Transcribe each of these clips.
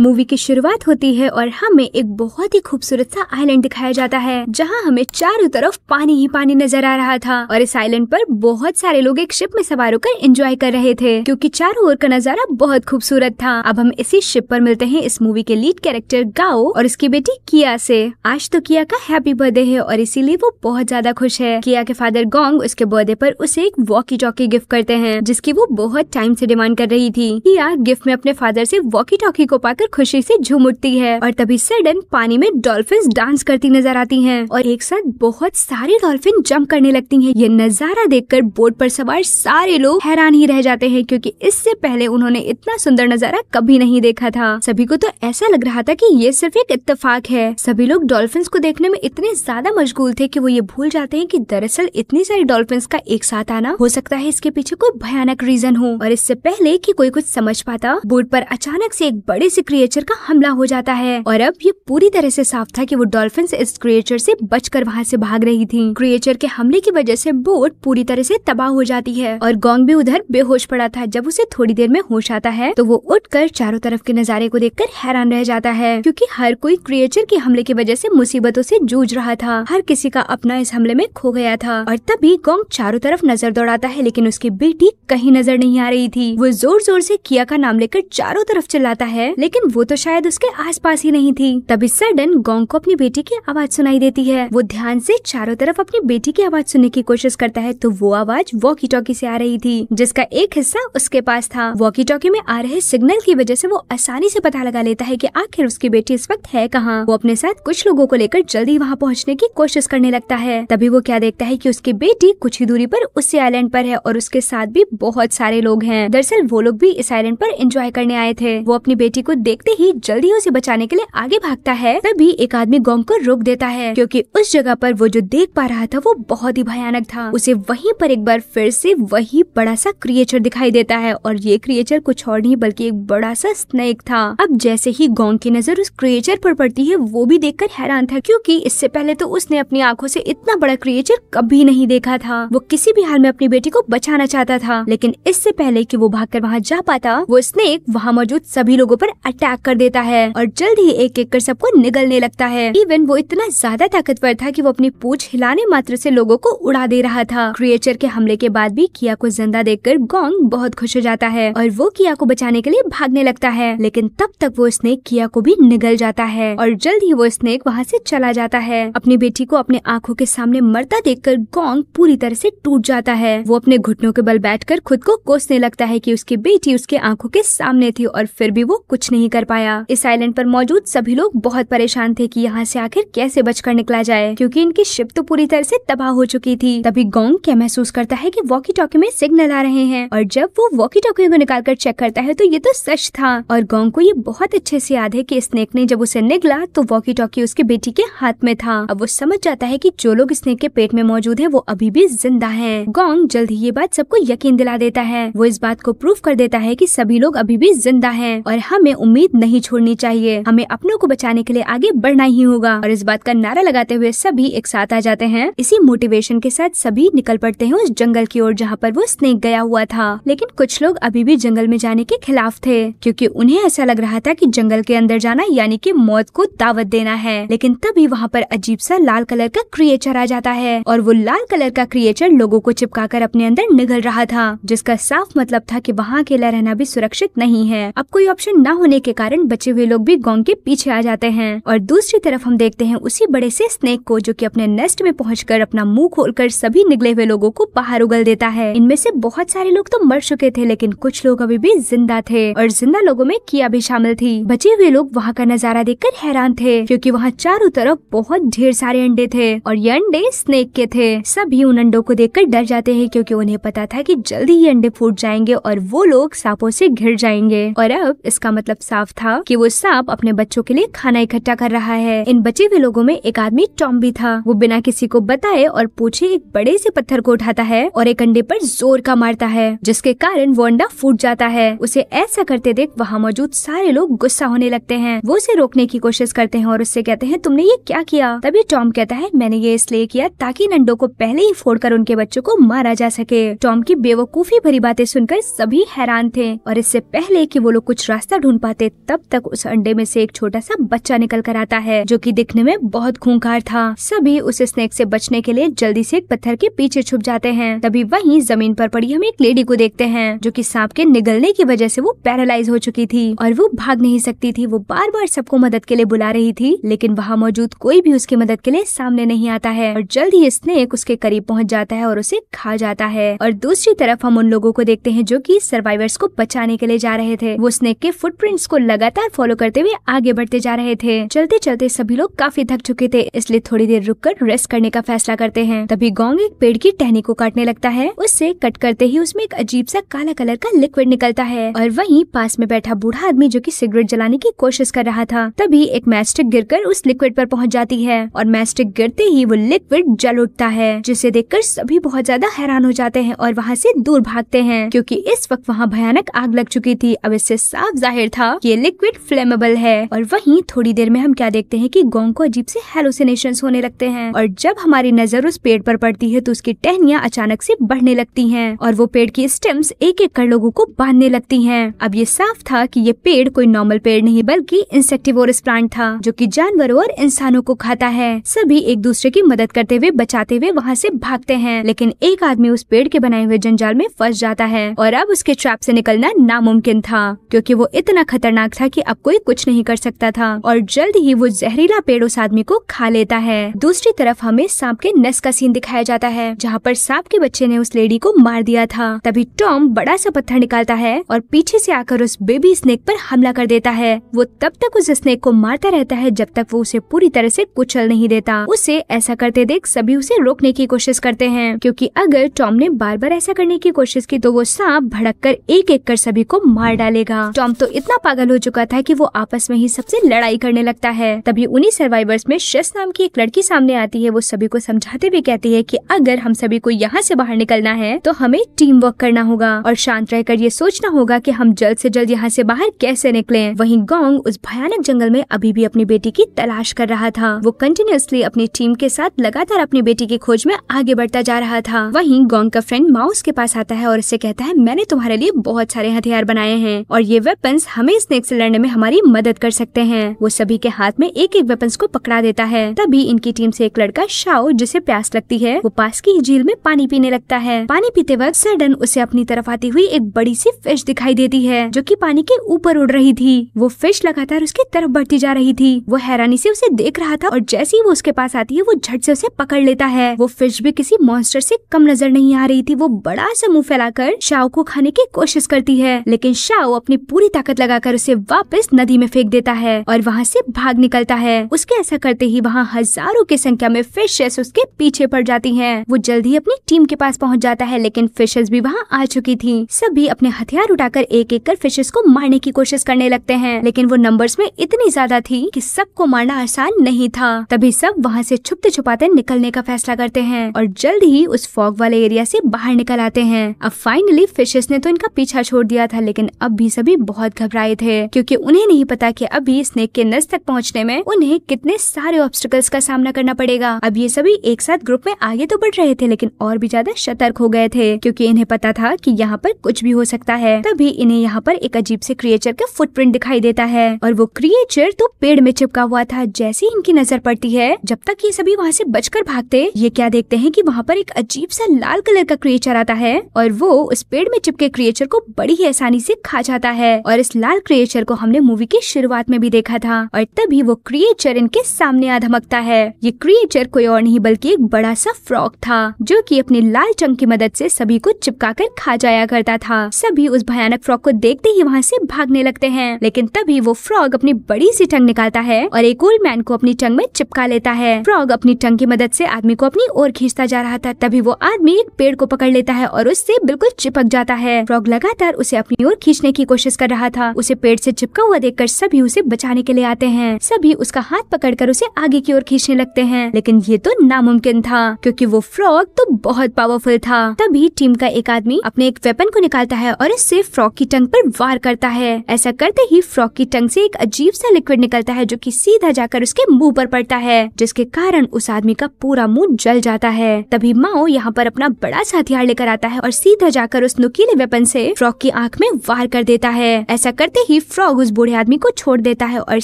movie की शुरुआत होती है और हमें एक बहुत ही खूबसूरत सा आइलैंड दिखाया जाता है जहाँ हमें चारों तरफ पानी ही पानी नजर आ रहा था और इस आइलैंड पर बहुत सारे लोग एक शिप में सवार होकर एंजॉय कर रहे थे क्योंकि चारों ओर का नजारा बहुत खूबसूरत था अब हम इसी शिप पर मिलते हैं इस मूवी के लीड कैरेक्टर गाओ और उसकी बेटी किया से आज तो किया का हैप्पी बर्थडे है और इसीलिए वो बहुत ज्यादा खुश है किया के फादर गोंग उसके बर्थडे पर उसे एक वॉकी टॉकी गिफ्ट करते हैं जिसकी वो बहुत टाइम से डिमांड कर रही थी किया गिफ्ट में अपने फादर से वॉकी टॉकी को पाकर खुशी से झूम उठती है और तभी सडन पानी में डॉल्फिन डांस करती नजर आती है और एक साथ बहुत सारी डॉल्फिन जम्प करने लगती है ये नजारा देखकर बोट पर सवार सारे लोग हैरान ही रह जाते हैं क्योंकि इससे पहले उन्होंने इतना सुंदर नजारा कभी नहीं देखा था सभी को तो ऐसा लग रहा था की ये सिर्फ एक इतफाक है सभी लोग डॉल्फिन को देखने में इतने ज्यादा मशगूल थे की वो ये भूल जाते हैं की दरअसल इतनी सारी डॉल्फिन का एक साथ आना हो सकता है इसके पीछे कोई भयानक रीजन हो और इससे पहले की कोई कुछ समझ पाता बोट पर अचानक से एक बड़ी सी क्रिएचर का हमला हो जाता है और अब ये पूरी तरह से साफ था कि वो डॉल्फिन इस क्रिएचर से बचकर वहाँ से भाग रही थी क्रिएचर के हमले की वजह से बोट पूरी तरह से तबाह हो जाती है और गोंग भी उधर बेहोश पड़ा था जब उसे थोड़ी देर में होश आता है तो वो उठकर चारों तरफ के नजारे को देखकर हैरान रह जाता है क्योंकि हर कोई क्रिएचर के हमले की वजह से मुसीबतों से जूझ रहा था हर किसी का अपना इस हमले में खो गया था और तभी गोंग चारों तरफ नजर दौड़ाता है लेकिन उसकी बेटी कहीं नजर नहीं आ रही थी वो जोर जोर से किया का नाम लेकर चारों तरफ चिल्लाता है लेकिन वो तो शायद उसके आसपास ही नहीं थी तभी सडन गोंग को अपनी बेटी की आवाज सुनाई देती है वो ध्यान से चारों तरफ अपनी बेटी की आवाज सुनने की कोशिश करता है तो वो आवाज वॉकी टॉकी से आ रही थी जिसका एक हिस्सा उसके पास था वॉकी टॉकी में आ रहे सिग्नल की वजह से वो आसानी से पता लगा लेता है कि आखिर उसकी बेटी इस वक्त है कहाँ वो अपने साथ कुछ लोगों को लेकर जल्दी वहाँ पहुँचने की कोशिश करने लगता है तभी वो क्या देखता है की उसकी बेटी कुछ ही दूरी पर उसी आईलैंड पर है और उसके साथ भी बहुत सारे लोग हैं दरअसल वो लोग भी इस आईलैंड पर एंजॉय करने आए थे वो अपनी बेटी को देख देखते ही जल्दी उसे बचाने के लिए आगे भागता है तभी एक आदमी गोंग को रोक देता है क्योंकि उस जगह पर वो जो देख पा रहा था वो बहुत ही भयानक था उसे वहीं पर एक बार फिर से वही बड़ा सा क्रिएचर दिखाई देता है और ये क्रिएचर कुछ और नहीं बल्कि एक बड़ा सा स्नेक था अब जैसे ही गोंग की नजर उस क्रिएचर पर पड़ती है वो भी कर हैरान था क्योंकि इससे पहले तो उसने अपनी आंखों से इतना बड़ा क्रिएचर कभी नहीं देखा था वो किसी भी हाल में अपनी बेटी को बचाना चाहता था लेकिन इससे पहले कि वो भागकर वहाँ जा पाता वो स्नेक वहाँ मौजूद सभी लोगों पर अटैक अटैक कर देता है और जल्द ही एक एक कर सबको निगलने लगता है इवन वो इतना ज्यादा ताकतवर था कि वो अपनी पूछ हिलाने मात्र से लोगों को उड़ा दे रहा था क्रिएचर के हमले के बाद भी किया को जिंदा देख कर गोंग बहुत खुश हो जाता है और वो किया को बचाने के लिए भागने लगता है लेकिन तब तक वो स्नेक किया को भी निगल जाता है और जल्द ही वो स्नेक वहाँ से चला जाता है अपनी बेटी को अपने आंखों के सामने मरता देख कर गोंग पूरी तरह से टूट जाता है वो अपने घुटनों के बल कर खुद को कोसने लगता है कि उसकी बेटी उसके आंखों के सामने थी और फिर भी वो कुछ नहीं नहीं कर पाया इस आइलैंड पर मौजूद सभी लोग बहुत परेशान थे कि यहाँ से आखिर कैसे बचकर निकला जाए क्योंकि इनकी शिप तो पूरी तरह से तबाह हो चुकी थी तभी गोंग क्या महसूस करता है कि वॉकी टॉकी में सिग्नल आ रहे हैं और जब वो वॉकी टॉकी को निकाल कर चेक करता है तो ये तो सच था और गोंग को ये बहुत अच्छे से याद है की स्नेक ने जब उसे निकला तो वॉकी टॉकी उसकी बेटी के हाथ में था अब वो समझ जाता है की जो लोग स्नेक के पेट में मौजूद है वो अभी भी जिंदा है गोंग जल्द ही ये बात सबको यकीन दिला देता है वो इस बात को प्रूफ कर देता है की सभी लोग अभी भी जिंदा है और हमें उम्मीद उम्मीद नहीं छोड़नी चाहिए हमें अपनों को बचाने के लिए आगे बढ़ना ही होगा और इस बात का नारा लगाते हुए सभी एक साथ आ जाते हैं इसी मोटिवेशन के साथ सभी निकल पड़ते हैं उस जंगल की ओर जहाँ पर वो स्नेक गया हुआ था लेकिन कुछ लोग अभी भी जंगल में जाने के खिलाफ थे क्योंकि उन्हें ऐसा लग रहा था कि जंगल के अंदर जाना यानी कि मौत को दावत देना है लेकिन तभी वहाँ पर अजीब सा लाल कलर का क्रिएचर आ जाता है और वो लाल कलर का क्रिएचर लोगों को चिपका कर अपने अंदर निगल रहा था जिसका साफ मतलब था कि वहाँ अकेला रहना भी सुरक्षित नहीं है अब कोई ऑप्शन न होने के कारण बचे हुए लोग भी गोंग के पीछे आ जाते हैं और दूसरी तरफ हम देखते हैं उसी बड़े से स्नेक को जो कि अपने नेस्ट में पहुँच अपना मुंह खोलकर सभी निकले हुए लोगों को बाहर उगल देता है इनमें से बहुत सारे लोग तो मर चुके थे लेकिन कुछ लोग अभी भी जिंदा थे और जिंदा लोगों में किया भी शामिल थी बचे हुए लोग वहाँ का नजारा देख हैरान थे क्यूँकी वहाँ चारों तरफ बहुत ढेर सारे अंडे थे और ये अंडे स्नेक के थे सभी उन अंडों को देखकर डर जाते हैं क्योंकि उन्हें पता था कि जल्दी ये अंडे फूट जाएंगे और वो लोग सांपों से घिर जाएंगे और अब इसका मतलब सांप साफ था कि वो सांप अपने बच्चों के लिए खाना इकट्ठा कर रहा है इन बचे हुए लोगों में एक आदमी टॉम भी था वो बिना किसी को बताए और पूछे एक बड़े से पत्थर को उठाता है और एक अंडे पर जोर का मारता है जिसके कारण वो अंडा फूट जाता है उसे ऐसा करते देख वहाँ मौजूद सारे लोग गुस्सा होने लगते हैं वो उसे रोकने की कोशिश करते हैं और उससे कहते हैं तुमने ये क्या किया तभी टॉम कहता है मैंने ये इसलिए किया ताकि अंडो को पहले ही फोड़ कर उनके बच्चों को मारा जा सके टॉम की बेवकूफी भरी बातें सुनकर सभी हैरान थे और इससे पहले की वो लोग कुछ रास्ता ढूंढ पाते तब तक उस अंडे में से एक छोटा सा बच्चा निकल कर आता है जो कि दिखने में बहुत खूंखार था सभी उस स्नेक से बचने के लिए जल्दी से एक पत्थर के पीछे छुप जाते हैं तभी वही जमीन पर पड़ी हम एक लेडी को देखते हैं जो कि सांप के निगलने की वजह से वो पैरालाइज हो चुकी थी और वो भाग नहीं सकती थी वो बार बार सबको मदद के लिए बुला रही थी लेकिन वहाँ मौजूद कोई भी उसकी मदद के लिए सामने नहीं आता है और जल्द ही स्नेक उसके करीब पहुँच जाता है और उसे खा जाता है और दूसरी तरफ हम उन लोगों को देखते हैं जो की सर्वाइवर्स को बचाने के लिए जा रहे थे वो स्नेक के फुटप्रिंट्स को लगातार फॉलो करते हुए आगे बढ़ते जा रहे थे चलते चलते सभी लोग काफी थक चुके थे इसलिए थोड़ी देर रुककर रेस्ट करने का फैसला करते हैं तभी गोंग एक पेड़ की टहनी को काटने लगता है उससे कट करते ही उसमें एक अजीब सा काला कलर का लिक्विड निकलता है और वहीं पास में बैठा बूढ़ा आदमी जो कि सिगरेट जलाने की कोशिश कर रहा था तभी एक गिर कर उस लिक्विड पर पहुँच जाती है और मैस्टिक गिरते ही वो लिक्विड जल उठता है जिसे कर सभी बहुत ज्यादा हैरान हो जाते हैं और वहाँ से दूर भागते हैं क्योंकि इस वक्त वहाँ भयानक आग लग चुकी थी अब इससे साफ जाहिर था कि ये लिक्विड फ्लेमेबल है और वहीं थोड़ी देर में हम क्या देखते हैं कि गोंग को अजीब से हेलोसिनेशन होने लगते हैं और जब हमारी नजर उस पेड़ पर पड़ती है तो उसकी टहनिया अचानक से बढ़ने लगती है और वो पेड़ की स्टेम्स एक एक कर लोगों को बांधने लगती है अब ये साफ था की ये पेड़ कोई नॉर्मल पेड़ नहीं बल्कि इंसेक्टिवोरस प्लांट था जो की जानवरों और इंसानों को खाता है सभी एक दूसरे की मदद करते हुए बचाते हुए वहाँ ऐसी भागते हैं लेकिन एक आदमी उस पेड़ के बनाए हुए जंजाल में फंस जाता है और अब उसके ट्रैप ऐसी निकलना नामुमकिन था क्यूँकी वो इतना खतरनाक खतरनाक था कि अब कोई कुछ नहीं कर सकता था और जल्द ही वो जहरीला पेड़ उस आदमी को खा लेता है दूसरी तरफ हमें सांप के नस का सीन दिखाया जाता है जहाँ पर सांप के बच्चे ने उस लेडी को मार दिया था तभी टॉम बड़ा सा पत्थर निकालता है और पीछे से आकर उस बेबी स्नेक पर हमला कर देता है वो तब तक उस स्नेक को मारता रहता है जब तक वो उसे पूरी तरह से कुचल नहीं देता उसे ऐसा करते देख सभी उसे रोकने की कोशिश करते हैं क्योंकि अगर टॉम ने बार बार ऐसा करने की कोशिश की तो वो सांप भड़क कर एक एक कर सभी को मार डालेगा टॉम तो इतना पागल पागल हो चुका था कि वो आपस में ही सबसे लड़ाई करने लगता है तभी उन्हीं सर्वाइवर्स में शस नाम की एक लड़की सामने आती है वो सभी को समझाते हुए कहती है की अगर हम सभी को यहाँ से बाहर निकलना है तो हमें टीम वर्क करना होगा और शांत रहकर ये सोचना होगा की हम जल्द ऐसी जल्द यहाँ ऐसी बाहर कैसे निकले वही गोंग उस भयानक जंगल में अभी भी अपनी बेटी की तलाश कर रहा था वो कंटिन्यूसली अपनी टीम के साथ लगातार अपनी बेटी की खोज में आगे बढ़ता जा रहा था वही गोंग का फ्रेंड माउस के पास आता है और उसे कहता है मैंने तुम्हारे लिए बहुत सारे हथियार बनाए हैं और ये वेपन्स हमें इस स्नेक लड़ने में हमारी मदद कर सकते हैं वो सभी के हाथ में एक एक वेपन को पकड़ा देता है तभी इनकी टीम से एक लड़का शाओ जिसे प्यास लगती है वो पास की झील में पानी पीने लगता है पानी पीते वक्त सडन उसे अपनी तरफ आती हुई एक बड़ी सी फिश दिखाई देती है जो की पानी के ऊपर उड़ रही थी वो फिश लगातार उसकी तरफ बढ़ती जा रही थी वो हैरानी से उसे देख रहा था और जैसे ही वो उसके पास आती है वो झट से उसे पकड़ लेता है वो फिश भी किसी मॉन्स्टर से कम नजर नहीं आ रही थी वो बड़ा सा मुंह फैलाकर शाओ को खाने की कोशिश करती है लेकिन शाओ अपनी पूरी ताकत लगाकर उसे वापस नदी में फेंक देता है और वहाँ से भाग निकलता है उसके ऐसा करते ही वहाँ हजारों की संख्या में फिशेस उसके पीछे पड़ जाती है वो जल्द ही अपनी टीम के पास पहुँच जाता है लेकिन फिशेस भी वहाँ आ चुकी थी सभी अपने हथियार उठाकर एक एक कर फिशेस को मारने की कोशिश करने लगते हैं लेकिन वो नंबर्स में इतनी ज्यादा थी कि सबको मारना आसान नहीं था तभी सब वहाँ से छुपते छुपाते निकलने का फैसला करते हैं और जल्द ही उस फॉग वाले एरिया से बाहर निकल आते हैं अब फाइनली फिशेस ने तो इनका पीछा छोड़ दिया था लेकिन अब भी सभी बहुत घबराए थे थे क्योंकि उन्हें नहीं पता कि अभी स्नेक के नस तक पहुंचने में उन्हें कितने सारे ऑब्स्टिकल्स का सामना करना पड़ेगा अब ये सभी एक साथ ग्रुप में आगे तो बढ़ रहे थे लेकिन और भी ज्यादा सतर्क हो गए थे क्योंकि इन्हें पता था कि यहाँ पर कुछ भी हो सकता है तभी इन्हें यहाँ पर एक अजीब से क्रिएचर का फुटप्रिंट दिखाई देता है और वो क्रिएचर तो पेड़ में चिपका हुआ था जैसे ही इनकी नजर पड़ती है जब तक ये सभी वहाँ से बचकर भागते ये क्या देखते हैं कि वहाँ पर एक अजीब सा लाल कलर का क्रिएचर आता है और वो उस पेड़ में चिपके क्रिएचर को बड़ी ही आसानी से खा जाता है और इस लाल क्रिएचर क्रिएचर को हमने मूवी की शुरुआत में भी देखा था और तभी वो क्रिएचर इनके सामने आ धमकता है ये क्रिएचर कोई और नहीं बल्कि एक बड़ा सा फ्रॉक था जो की अपने लाल चंग की मदद से सभी को चिपका कर खा जाया करता था सभी उस भयानक फ्रॉक को देखते ही वहाँ से भागने लगते हैं लेकिन तभी वो फ्रॉग अपनी बड़ी सी टंग निकालता है और एक ओल्ड मैन को अपनी टंग में चिपका लेता है फ्रॉग अपनी टंग की मदद से आदमी को अपनी ओर खींचता जा रहा था तभी वो आदमी एक पेड़ को पकड़ लेता है और उससे बिल्कुल चिपक जाता है फ्रॉग लगातार उसे अपनी ओर खींचने की कोशिश कर रहा था उसे पेड़ से चिपका हुआ देखकर सभी उसे बचाने के लिए आते हैं सभी उसका हाथ पकड़कर उसे आगे की ओर खींचने लगते हैं लेकिन ये तो नामुमकिन था क्योंकि वो फ्रॉग तो बहुत पावरफुल था तभी टीम का एक आदमी अपने एक वेपन को निकालता है और इससे फ्रॉग की टंग पर वार करता है ऐसा करते ही फ्रॉग की टंग से एक अजीब सा लिक्विड निकलता है जो कि सीधा जाकर उसके मुंह पर पड़ता है जिसके कारण उस आदमी का पूरा मुंह जल जाता है तभी माओ यहाँ पर अपना बड़ा सा हथियार लेकर आता है और सीधा जाकर उस नुकीले वेपन से फ्रॉग की आंख में वार कर देता है ऐसा करते ही ही फ्रॉग उस बूढ़े आदमी को छोड़ देता है और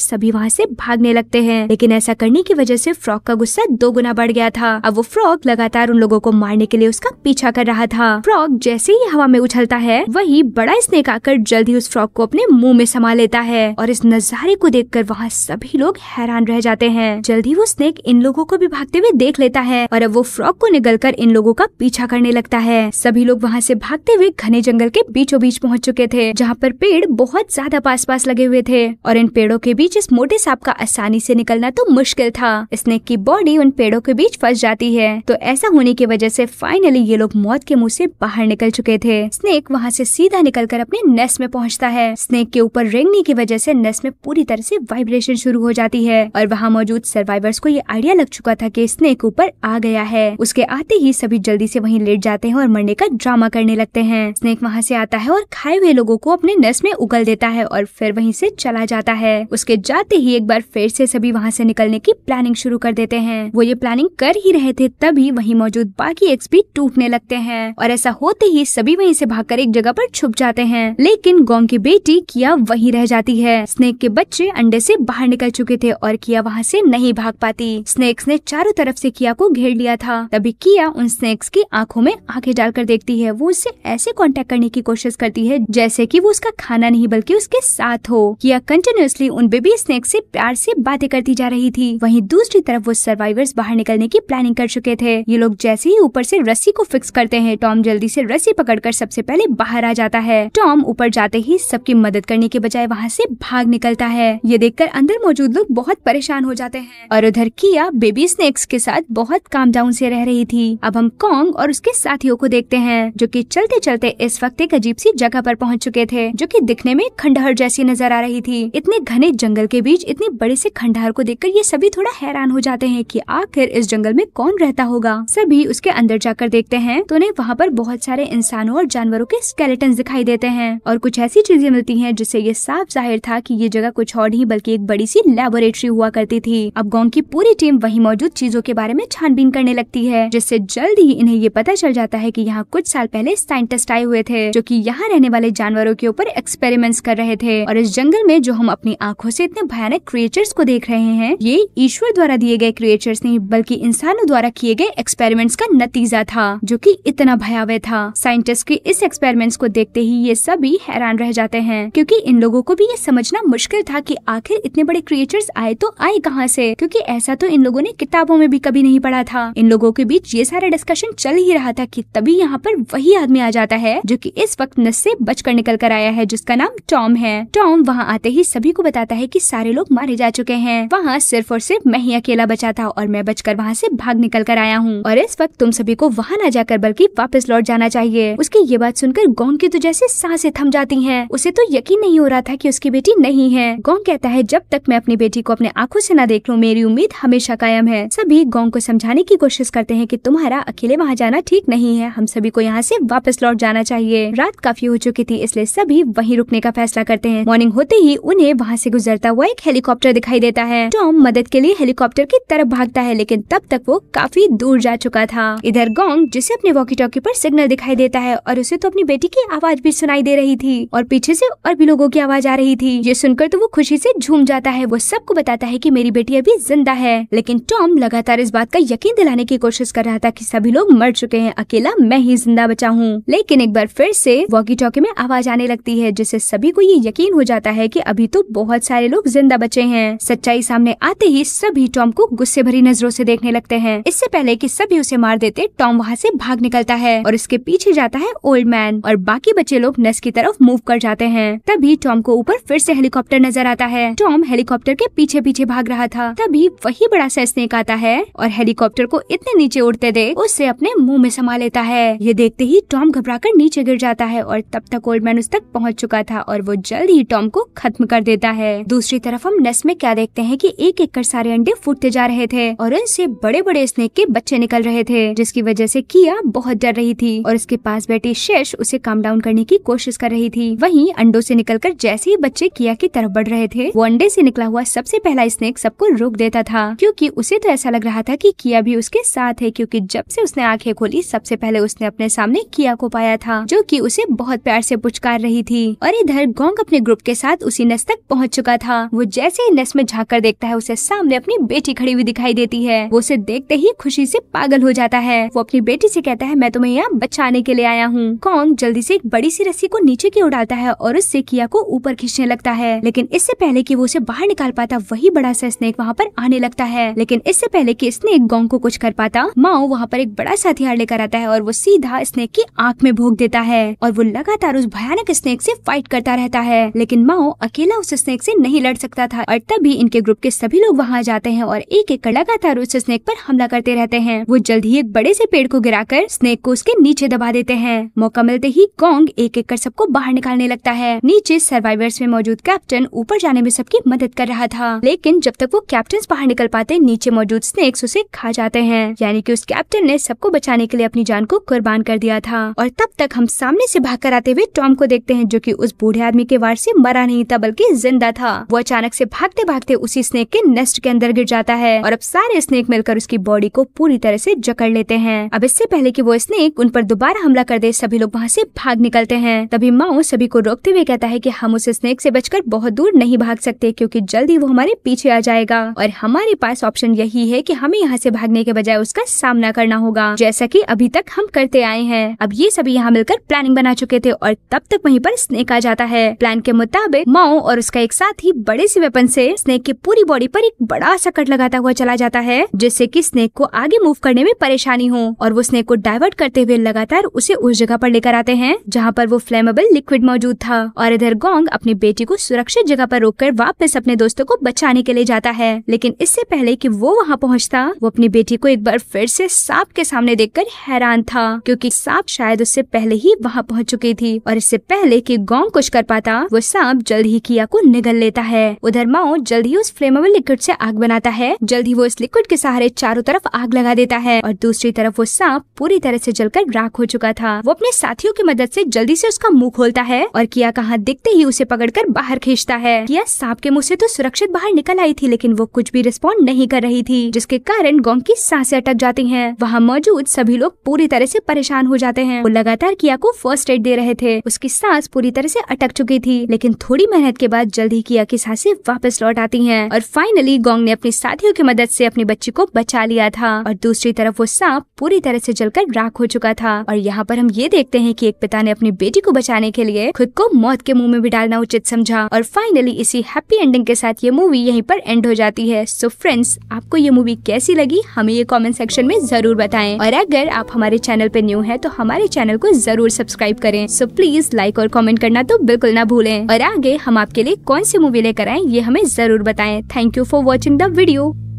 सभी वहाँ से भागने लगते हैं लेकिन ऐसा करने की वजह से फ्रॉग का गुस्सा दो गुना बढ़ गया था अब वो फ्रॉग लगातार उन लोगों को मारने के लिए उसका पीछा कर रहा था फ्रॉग जैसे ही हवा में उछलता है वही बड़ा स्नेक आकर जल्द ही उस फ्रॉग को अपने मुंह में समा लेता है और इस नजारे को देख कर वहाँ सभी लोग हैरान रह जाते हैं जल्द ही वो स्नेक इन लोगों को भी भागते हुए देख लेता है और अब वो फ्रॉग को निकल कर इन लोगों का पीछा करने लगता है सभी लोग वहाँ से भागते हुए घने जंगल के बीचों बीच पहुँच चुके थे जहाँ पर पेड़ बहुत ज्यादा पास पास लगे हुए थे और इन पेड़ों के बीच इस मोटे सांप का आसानी से निकलना तो मुश्किल था स्नेक की बॉडी उन पेड़ों के बीच फंस जाती है तो ऐसा होने की वजह से फाइनली ये लोग मौत के मुंह से बाहर निकल चुके थे स्नेक वहाँ से सीधा निकलकर अपने नेस्ट में पहुँचता है स्नेक के ऊपर रेंगने की वजह से नेस्ट में पूरी तरह से वाइब्रेशन शुरू हो जाती है और वहाँ मौजूद सर्वाइवर्स को ये आइडिया लग चुका था की स्नेक ऊपर आ गया है उसके आते ही सभी जल्दी से वहीं लेट जाते हैं और मरने का ड्रामा करने लगते हैं स्नेक वहाँ से आता है और खाए हुए लोगों को अपने नस में उगल देता है है और फिर वहीं से चला जाता है उसके जाते ही एक बार फिर से सभी वहाँ से निकलने की प्लानिंग शुरू कर देते हैं वो ये प्लानिंग कर ही रहे थे तभी वहीं मौजूद बाकी एक्स भी टूटने लगते हैं और ऐसा होते ही सभी वहीं से भागकर एक जगह पर छुप जाते हैं लेकिन गोंग की बेटी किया वहीं रह जाती है स्नेक के बच्चे अंडे से बाहर निकल चुके थे और किया वहाँ से नहीं भाग पाती स्नेक्स ने चारों तरफ से किया को घेर लिया था तभी किया उन स्नेक्स की आंखों में आंखें डालकर देखती है वो उससे ऐसे कांटेक्ट करने की कोशिश करती है जैसे कि वो उसका खाना नहीं बल्कि उसके उसके साथ हो किया कंटिन्यूसली उन बेबी स्नेक से प्यार से बातें करती जा रही थी वहीं दूसरी तरफ वो सर्वाइवर्स बाहर निकलने की प्लानिंग कर चुके थे ये लोग जैसे ही ऊपर से रस्सी को फिक्स करते हैं टॉम जल्दी से रस्सी पकड़कर सबसे पहले बाहर आ जाता है टॉम ऊपर जाते ही सबकी मदद करने के बजाय वहाँ से भाग निकलता है ये देखकर अंदर मौजूद लोग बहुत परेशान हो जाते हैं और उधर किया बेबी स्नेक्स के साथ बहुत काम डाउन से रह रही थी अब हम कॉन्ग और उसके साथियों को देखते हैं जो कि चलते चलते इस वक्त एक अजीब सी जगह पर पहुंच चुके थे जो कि दिखने में खंडहर शहर जैसी नजर आ रही थी इतने घने जंगल के बीच इतने बड़े से खंडहर को देखकर ये सभी थोड़ा हैरान हो जाते हैं कि आखिर इस जंगल में कौन रहता होगा सभी उसके अंदर जाकर देखते हैं तो उन्हें वहाँ पर बहुत सारे इंसानों और जानवरों के स्केलेटन दिखाई देते हैं और कुछ ऐसी चीजें मिलती है जिससे ये साफ जाहिर था की ये जगह कुछ और नहीं बल्कि एक बड़ी सी लेबोरेटरी हुआ करती थी अब गोंग की पूरी टीम वही मौजूद चीजों के बारे में छानबीन करने लगती है जिससे जल्द ही इन्हें ये पता चल जाता है की यहाँ कुछ साल पहले साइंटिस्ट आए हुए थे जो की यहाँ रहने वाले जानवरों के ऊपर एक्सपेरिमेंट्स कर रहे रहे थे और इस जंगल में जो हम अपनी आंखों से इतने भयानक क्रिएचर्स को देख रहे हैं ये ईश्वर द्वारा दिए गए क्रिएचर्स नहीं बल्कि इंसानों द्वारा किए गए एक्सपेरिमेंट्स का नतीजा था जो कि इतना भयावह था साइंटिस्ट के इस एक्सपेरिमेंट्स को देखते ही ये सभी हैरान रह जाते हैं क्योंकि इन लोगों को भी ये समझना मुश्किल था कि आखिर इतने बड़े क्रिएचर्स आए तो आए कहाँ से क्योंकि ऐसा तो इन लोगों ने किताबों में भी कभी नहीं पढ़ा था इन लोगों के बीच ये सारा डिस्कशन चल ही रहा था कि तभी यहाँ पर वही आदमी आ जाता है जो कि इस वक्त नस से बचकर निकल कर आया है जिसका नाम टॉम है हैं टॉम वहाँ आते ही सभी को बताता है कि सारे लोग मारे जा चुके हैं वहाँ सिर्फ और सिर्फ मैं ही अकेला बचा था और मैं बचकर वहाँ से भाग निकल कर आया हूँ और इस वक्त तुम सभी को वहाँ न जाकर बल्कि वापस लौट जाना चाहिए उसकी ये बात सुनकर गोंग की तो जैसे सांसें थम जाती है उसे तो यकीन नहीं हो रहा था की उसकी बेटी नहीं है गोंग कहता है जब तक मैं अपनी बेटी को अपने आंखों से न देख लूँ मेरी उम्मीद हमेशा कायम है सभी गोंग को समझाने की कोशिश करते हैं की तुम्हारा अकेले वहाँ जाना ठीक नहीं है हम सभी को यहाँ ऐसी वापस लौट जाना चाहिए रात काफी हो चुकी थी इसलिए सभी वहीं रुकने का फैसला कर करते हैं मॉर्निंग होते ही उन्हें वहाँ से गुजरता हुआ एक हेलीकॉप्टर दिखाई देता है टॉम मदद के लिए हेलीकॉप्टर की तरफ भागता है लेकिन तब तक वो काफी दूर जा चुका था इधर गोंग जिसे अपने वॉकी टॉकी पर सिग्नल दिखाई देता है और उसे तो अपनी बेटी की आवाज भी सुनाई दे रही थी और पीछे से और भी लोगों की आवाज आ रही थी ये सुनकर तो वो खुशी से झूम जाता है वो सबको बताता है की मेरी बेटी अभी जिंदा है लेकिन टॉम लगातार इस बात का यकीन दिलाने की कोशिश कर रहा था की सभी लोग मर चुके हैं अकेला मैं ही जिंदा बचा हूँ लेकिन एक बार फिर से वॉकी टॉकी में आवाज आने लगती है जिससे सभी को ये यकीन हो जाता है कि अभी तो बहुत सारे लोग जिंदा बचे हैं सच्चाई सामने आते ही सभी टॉम को गुस्से भरी नजरों से देखने लगते हैं इससे पहले कि सभी उसे मार देते टॉम वहाँ से भाग निकलता है और उसके पीछे जाता है ओल्ड मैन और बाकी बच्चे लोग नस की तरफ मूव कर जाते हैं तभी टॉम को ऊपर फिर से हेलीकॉप्टर नजर आता है टॉम हेलीकॉप्टर के पीछे पीछे भाग रहा था तभी वही बड़ा सा स्नेक आता है और हेलीकॉप्टर को इतने नीचे उड़ते दे उससे अपने मुंह में समा लेता है ये देखते ही टॉम घबरा नीचे गिर जाता है और तब तक ओल्ड मैन उस तक पहुँच चुका था और वो जल्द ही टॉम को खत्म कर देता है दूसरी तरफ हम नस में क्या देखते हैं कि एक एक कर सारे अंडे फूटते जा रहे थे और इनसे बड़े बड़े स्नेक के बच्चे निकल रहे थे जिसकी वजह से किया बहुत डर रही थी और इसके पास बैठी शेष उसे काम डाउन करने की कोशिश कर रही थी वही अंडो से निकलकर जैसे ही बच्चे किया की तरफ बढ़ रहे थे वो अंडे ऐसी निकला हुआ सबसे पहला स्नेक सबको रोक देता था क्यूँकी उसे तो ऐसा लग रहा था की किया भी उसके साथ है क्यूँकी जब से उसने आँखें खोली सबसे पहले उसने अपने सामने किया को पाया था जो कि उसे बहुत प्यार से पुचकार रही थी और इधर गोंग अपने ग्रुप के साथ उसी नस तक पहुंच चुका था वो जैसे ही नस में झाँक कर देखता है उसे सामने अपनी बेटी खड़ी हुई दिखाई देती है वो उसे देखते ही खुशी से पागल हो जाता है वो अपनी बेटी से कहता है मैं तुम्हें यहाँ बचाने के लिए आया हूँ कॉन्ग जल्दी से एक बड़ी सी रस्सी को नीचे की उड़ाता है और उससे किया को ऊपर खींचने लगता है लेकिन इससे पहले की वो उसे बाहर निकाल पाता वही बड़ा सा स्नेक वहाँ पर आने लगता है लेकिन इससे पहले की स्नेक गोंग को कुछ कर पाता माओ वहाँ पर एक बड़ा सा हथियार लेकर आता है और वो सीधा स्नेक की आँख में भोग देता है और वो लगातार उस भयानक स्नेक से फाइट करता रहता है है लेकिन माओ अकेला उस स्नेक से नहीं लड़ सकता था और तभी इनके ग्रुप के सभी लोग वहाँ जाते हैं और एक एक कर लगातार उस स्नेक पर हमला करते रहते हैं वो जल्द ही एक बड़े से पेड़ को गिराकर स्नेक को उसके नीचे दबा देते हैं मौका मिलते ही कॉन्ग एक एक कर सबको बाहर निकालने लगता है नीचे सर्वाइवर्स में मौजूद कैप्टन ऊपर जाने में सबकी मदद कर रहा था लेकिन जब तक वो कैप्टन बाहर निकल पाते नीचे मौजूद स्नेक्स उसे खा जाते हैं यानी कि उस कैप्टन ने सबको बचाने के लिए अपनी जान को कुर्बान कर दिया था और तब तक हम सामने से कर आते हुए टॉम को देखते हैं जो कि उस बूढ़े आदमी के वार से मरा नहीं था बल्कि जिंदा था वो अचानक से भागते भागते उसी स्नेक के नेस्ट के अंदर गिर जाता है और अब सारे स्नेक मिलकर उसकी बॉडी को पूरी तरह से जकड़ लेते हैं अब इससे पहले की वो स्नेक उन पर दोबारा हमला कर दे सभी लोग वहाँ से भाग निकलते हैं तभी माओ सभी को रोकते हुए कहता है की हम उस स्नेक से बचकर बहुत दूर नहीं भाग सकते क्यूँकी जल्दी वो हमारे पीछे आ जाएगा और हमारे पास ऑप्शन यही है की हमें यहाँ से भागने के बजाय उसका सामना करना होगा जैसा की अभी तक हम करते आए हैं अब ये सभी यहाँ मिलकर प्लानिंग बना चुके थे और तब तक वहीं पर स्नेक आ जाता है प्लान के मुताबिक माओ और उसका एक साथ ही बड़े से वेपन से स्नेक की पूरी बॉडी पर एक बड़ा सा कट लगाता हुआ चला जाता है जिससे कि स्नेक को आगे मूव करने में परेशानी हो और वो स्नेक को डाइवर्ट करते हुए लगातार उसे उस जगह पर लेकर आते हैं जहाँ पर वो फ्लेमेबल लिक्विड मौजूद था और इधर गोंग अपनी बेटी को सुरक्षित जगह पर रोककर वापस अपने दोस्तों को बचाने के लिए जाता है लेकिन इससे पहले कि वो वहाँ पहुँचता वो अपनी बेटी को एक बार फिर से सांप के सामने देखकर हैरान था क्योंकि सांप शायद उससे पहले ही वहाँ पहुँच चुकी थी और इससे पहले की गोंग कुछ कर पाता करना वो सांप जल्द ही किया को निगल लेता है उधर माओ जल्द ही उस फ्लेमेबल लिक्विड से आग बनाता है जल्द ही वो इस लिक्विड के सहारे चारों तरफ आग लगा देता है और दूसरी तरफ वो सांप पूरी तरह से जलकर राख हो चुका था वो अपने साथियों की मदद से जल्दी से उसका मुंह खोलता है और किया का हाथ दिखते ही उसे पकड़कर बाहर खींचता है किया सांप के मुंह से तो सुरक्षित बाहर निकल आई थी लेकिन वो कुछ भी रिस्पॉन्ड नहीं कर रही थी जिसके कारण गोंग की सांसें अटक जाती हैं वहाँ मौजूद सभी लोग पूरी तरह से परेशान हो जाते हैं वो लगातार किया को फर्स्ट एड दे रहे थे उसकी सांस पूरी तरह से अटक चुकी थी लेकिन थोड़ी मेहनत के बाद जल्द ही किया की सासे वापस लौट आती है और फाइनली गोंग ने अपने साथियों की मदद ऐसी अपने बच्चे को बचा लिया था और दूसरी तरफ वो सांप पूरी तरह ऐसी जलकर राख हो चुका था और यहाँ पर हम ये देखते हैं की एक पिता ने अपनी बेटी को बचाने के लिए खुद को मौत के मुंह में भी डालना उचित समझा और फाइनली इसी हैप्पी एंडिंग के साथ ये मूवी यहीं पर एंड हो जाती है सो so फ्रेंड्स आपको ये मूवी कैसी लगी हमें ये कमेंट सेक्शन में जरूर बताएं और अगर आप हमारे चैनल पे न्यू है तो हमारे चैनल को जरूर सब्सक्राइब करें सो प्लीज लाइक और कॉमेंट करना तो बिल्कुल ना भूलें भूले और आगे हम आपके लिए कौन सी मूवी लेकर आए ये हमें जरूर बताए thank you for watching the video